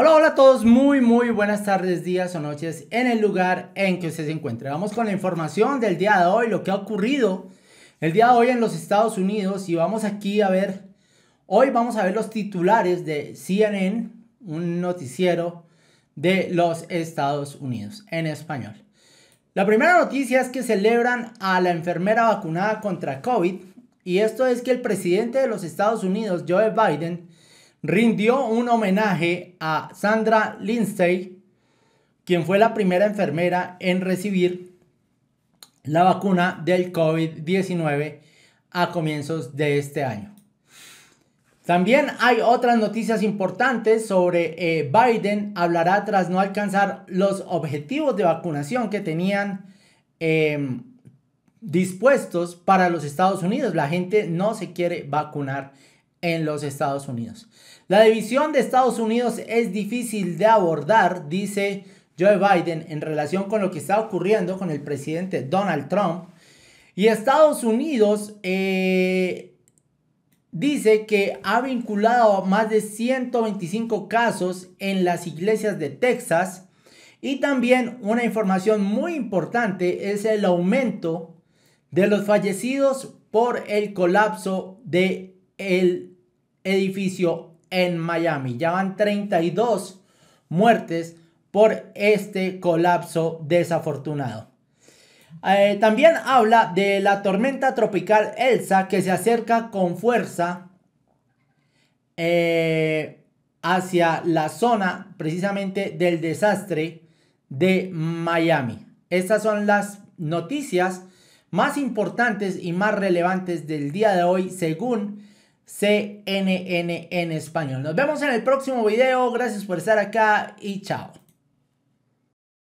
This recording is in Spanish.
Hola, hola a todos, muy muy buenas tardes, días o noches en el lugar en que usted se encuentre. Vamos con la información del día de hoy, lo que ha ocurrido el día de hoy en los Estados Unidos y vamos aquí a ver, hoy vamos a ver los titulares de CNN, un noticiero de los Estados Unidos en español. La primera noticia es que celebran a la enfermera vacunada contra COVID y esto es que el presidente de los Estados Unidos, Joe Biden, rindió un homenaje a Sandra Lindsay, quien fue la primera enfermera en recibir la vacuna del COVID-19 a comienzos de este año. También hay otras noticias importantes sobre eh, Biden hablará tras no alcanzar los objetivos de vacunación que tenían em, dispuestos para los Estados Unidos. La gente no se quiere vacunar en los Estados Unidos. La división de Estados Unidos es difícil de abordar, dice Joe Biden en relación con lo que está ocurriendo con el presidente Donald Trump. Y Estados Unidos eh, dice que ha vinculado más de 125 casos en las iglesias de Texas. Y también una información muy importante es el aumento de los fallecidos por el colapso de el edificio en Miami. Ya van 32 muertes por este colapso desafortunado. Eh, también habla de la tormenta tropical Elsa que se acerca con fuerza eh, hacia la zona precisamente del desastre de Miami. Estas son las noticias más importantes y más relevantes del día de hoy según CNN en español. Nos vemos en el próximo video. Gracias por estar acá y chao.